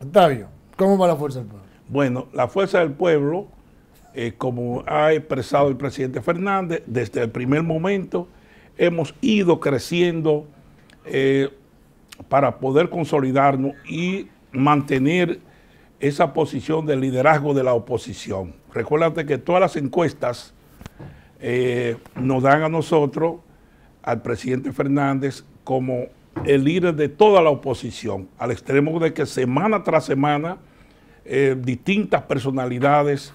Octavio, ¿cómo va la fuerza del pueblo? Bueno, la fuerza del pueblo, eh, como ha expresado el presidente Fernández, desde el primer momento hemos ido creciendo eh, para poder consolidarnos y mantener esa posición de liderazgo de la oposición. Recuérdate que todas las encuestas eh, nos dan a nosotros, al presidente Fernández, como el líder de toda la oposición, al extremo de que semana tras semana eh, distintas personalidades,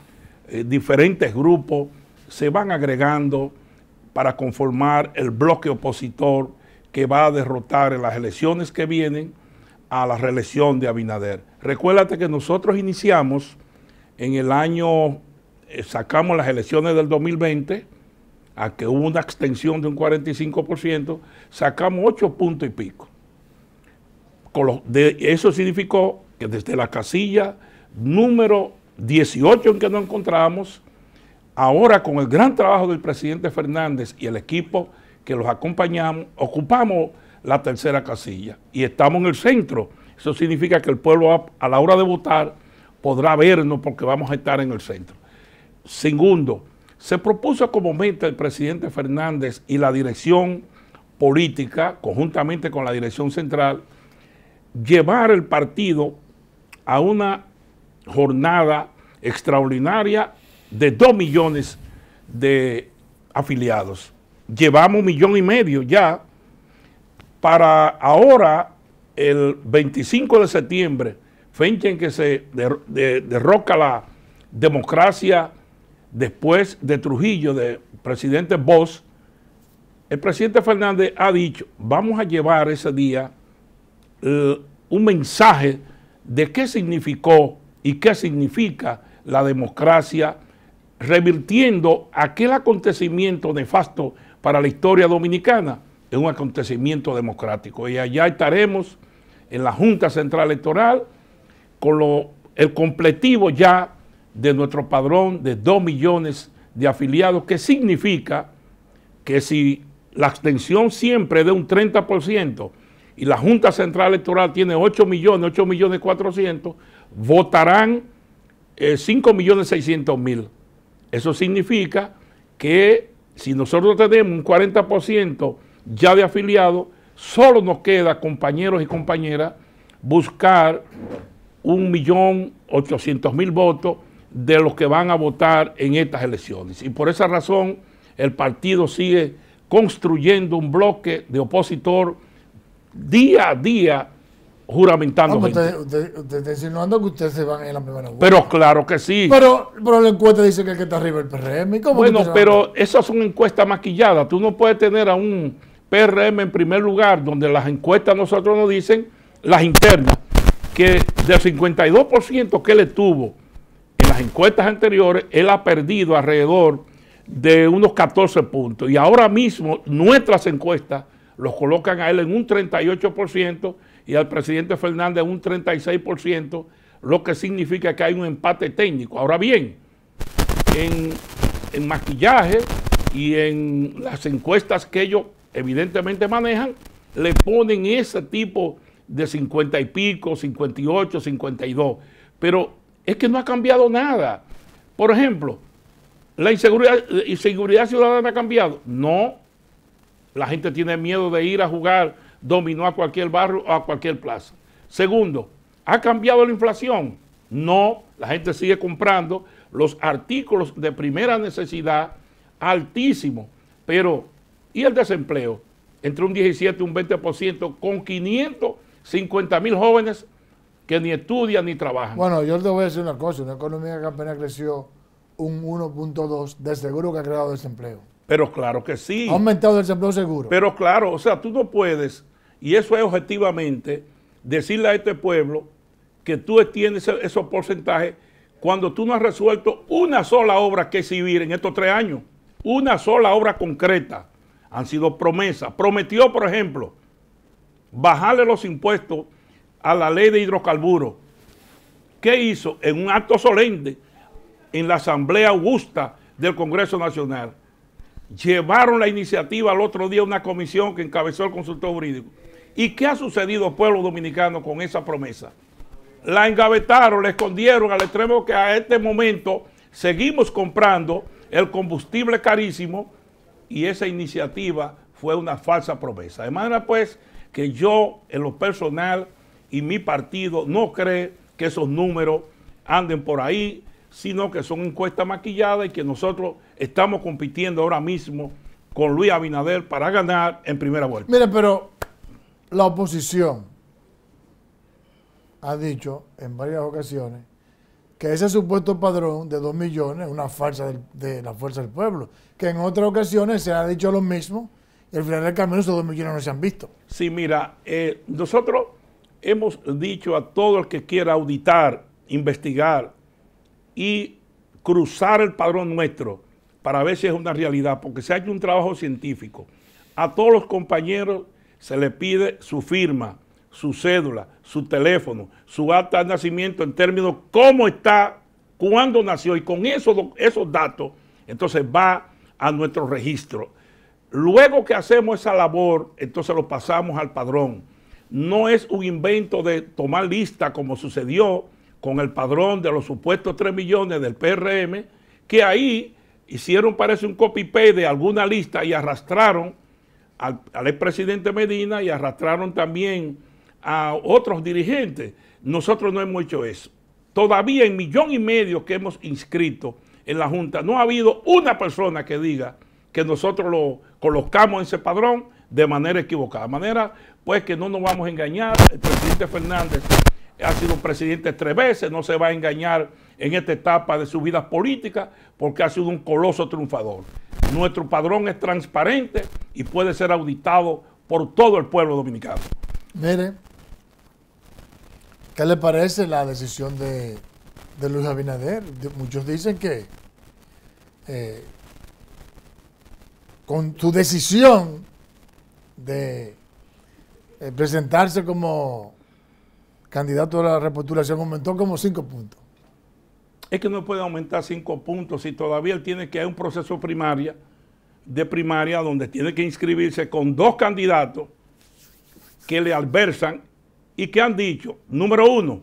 eh, diferentes grupos se van agregando para conformar el bloque opositor que va a derrotar en las elecciones que vienen a la reelección de Abinader. Recuérdate que nosotros iniciamos en el año, eh, sacamos las elecciones del 2020, a que hubo una extensión de un 45%, sacamos 8 puntos y pico. eso significó que desde la casilla número 18 en que nos encontramos, ahora con el gran trabajo del presidente Fernández y el equipo que los acompañamos, ocupamos la tercera casilla y estamos en el centro. Eso significa que el pueblo a la hora de votar podrá vernos porque vamos a estar en el centro. Segundo, se propuso como meta el presidente Fernández y la dirección política, conjuntamente con la dirección central, llevar el partido a una jornada extraordinaria de dos millones de afiliados. Llevamos un millón y medio ya. Para ahora, el 25 de septiembre, fecha en que se derroca la democracia después de Trujillo, de presidente Bosch, el presidente Fernández ha dicho, vamos a llevar ese día eh, un mensaje de qué significó y qué significa la democracia, revirtiendo aquel acontecimiento nefasto para la historia dominicana en un acontecimiento democrático. Y allá estaremos en la Junta Central Electoral con lo, el completivo ya de nuestro padrón de 2 millones de afiliados, que significa que si la abstención siempre es de un 30% y la Junta Central Electoral tiene 8 millones, 8 millones 400, votarán 5.600.000. Eh, 5 millones 600 mil. Eso significa que si nosotros tenemos un 40% ya de afiliados, solo nos queda, compañeros y compañeras, buscar millón mil votos de los que van a votar en estas elecciones. Y por esa razón el partido sigue construyendo un bloque de opositor día a día juramentando. Ah, Usted, pues está insinuando que ustedes se van en la primera vuelta. Pero claro que sí. Pero, pero la encuesta dice que está arriba el PRM. ¿Cómo bueno, pero esas son encuestas maquilladas. Tú no puedes tener a un PRM en primer lugar, donde las encuestas nosotros nos dicen, las internas, que del 52% que le tuvo las encuestas anteriores, él ha perdido alrededor de unos 14 puntos. Y ahora mismo nuestras encuestas los colocan a él en un 38% y al presidente Fernández en un 36%, lo que significa que hay un empate técnico. Ahora bien, en, en maquillaje y en las encuestas que ellos evidentemente manejan, le ponen ese tipo de 50 y pico, 58, 52. Pero es que no ha cambiado nada. Por ejemplo, ¿la eh, inseguridad, ciudadana ha cambiado? No. La gente tiene miedo de ir a jugar dominó a cualquier barrio o a cualquier plaza. Segundo, ¿ha cambiado la inflación? No, la gente sigue comprando los artículos de primera necesidad altísimos, pero ¿y el desempleo? Entre un 17 y un 20% con 550 mil jóvenes que ni estudian ni trabajan. Bueno, yo te voy a decir una cosa, una economía que apenas creció un 1.2, de seguro que ha creado desempleo. Pero claro que sí. Ha aumentado el desempleo seguro. Pero claro, o sea, tú no puedes, y eso es objetivamente, decirle a este pueblo que tú extiendes esos porcentajes cuando tú no has resuelto una sola obra que exhibir en estos tres años. Una sola obra concreta. Han sido promesas. Prometió, por ejemplo, bajarle los impuestos a la ley de hidrocarburos. ¿Qué hizo? En un acto solemne en la Asamblea Augusta del Congreso Nacional. Llevaron la iniciativa al otro día una comisión que encabezó el consultor jurídico. ¿Y qué ha sucedido, pueblo dominicano, con esa promesa? La engavetaron, la escondieron al extremo que a este momento seguimos comprando el combustible carísimo y esa iniciativa fue una falsa promesa. De manera pues que yo, en lo personal, y mi partido no cree que esos números anden por ahí, sino que son encuestas maquilladas y que nosotros estamos compitiendo ahora mismo con Luis Abinader para ganar en primera vuelta. Mire, pero la oposición ha dicho en varias ocasiones que ese supuesto padrón de 2 millones es una farsa de, la fuerza del pueblo, que en otras ocasiones se ha dicho lo mismo, y al final del camino esos 2 millones no se han visto. Sí, mira, eh, nosotros hemos dicho a todo el que quiera auditar, investigar y cruzar el padrón nuestro para ver si es una realidad, porque se ha un trabajo científico. A todos los compañeros se les pide su firma, su cédula, su teléfono, su acta de nacimiento en términos cómo está, cuándo nació y con eso esos datos, entonces va a nuestro registro. Luego que hacemos esa labor, entonces lo pasamos al padrón no es un invento de tomar lista como sucedió con el padrón de los supuestos 3 millones del PRM, que ahí hicieron parece un copy-paste de alguna lista y arrastraron al, expresidente Medina y arrastraron también a otros dirigentes. Nosotros no hemos hecho eso. Todavía en millón y medio que hemos inscrito en la Junta, no ha habido una persona que diga que nosotros lo colocamos en ese padrón de manera equivocada. De manera, pues, que no nos vamos a engañar. El presidente Fernández ha sido presidente tres veces, no se va a engañar en esta etapa de su vida política porque ha sido un coloso triunfador. Nuestro padrón es transparente y puede ser auditado por todo el pueblo dominicano. Mire, ¿qué le parece la decisión de, de Luis Abinader? muchos dicen que eh, con su decisión de eh, presentarse como candidato a la repostulación aumentó como cinco puntos. Es que no puede aumentar cinco puntos si todavía tiene que hay un proceso primaria, de primaria, donde tiene que inscribirse con dos candidatos que le adversan y que han dicho, número uno,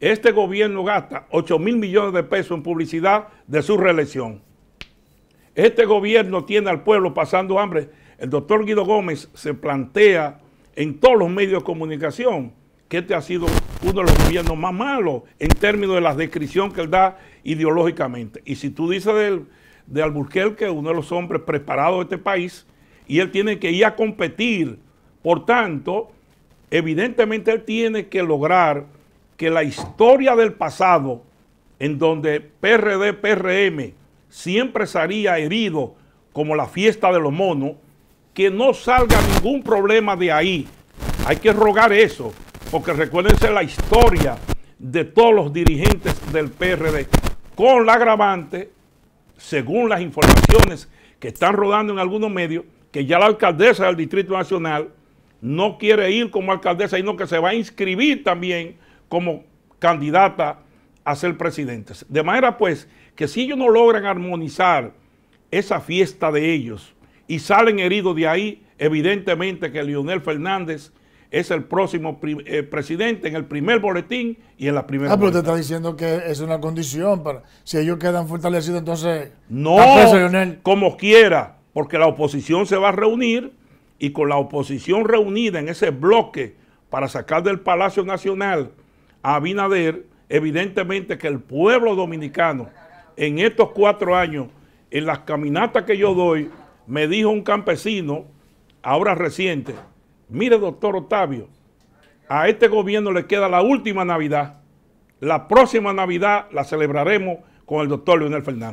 este gobierno gasta 8 mil millones de pesos en publicidad de su reelección. Este gobierno tiene al pueblo pasando hambre el doctor Guido Gómez se plantea en todos los medios de comunicación que este ha sido uno de los gobiernos más malos en términos de la descripción que él da ideológicamente. Y si tú dices de, de Alburquerque, uno de los hombres preparados de este país, y él tiene que ir a competir, por tanto, evidentemente él tiene que lograr que la historia del pasado, en donde PRD, PRM siempre salía herido como la fiesta de los monos, que no salga ningún problema de ahí. Hay que rogar eso, porque recuérdense la historia de todos los dirigentes del PRD, con la agravante, según las informaciones que están rodando en algunos medios, que ya la alcaldesa del Distrito Nacional no quiere ir como alcaldesa, sino que se va a inscribir también como candidata a ser presidente... De manera pues que si ellos no logran armonizar esa fiesta de ellos, y salen heridos de ahí, evidentemente que Lionel Fernández es el próximo eh, presidente en el primer boletín y en la primera. Ah, pero te está diciendo que es una condición para si ellos quedan fortalecidos, entonces no como quiera, porque la oposición se va a reunir y con la oposición reunida en ese bloque para sacar del Palacio Nacional a Abinader, evidentemente que el pueblo dominicano en estos cuatro años, en las caminatas que yo doy, me dijo un campesino, ahora reciente, mire doctor Octavio, a este gobierno le queda la última Navidad. La próxima Navidad la celebraremos con el doctor Leonel Fernández.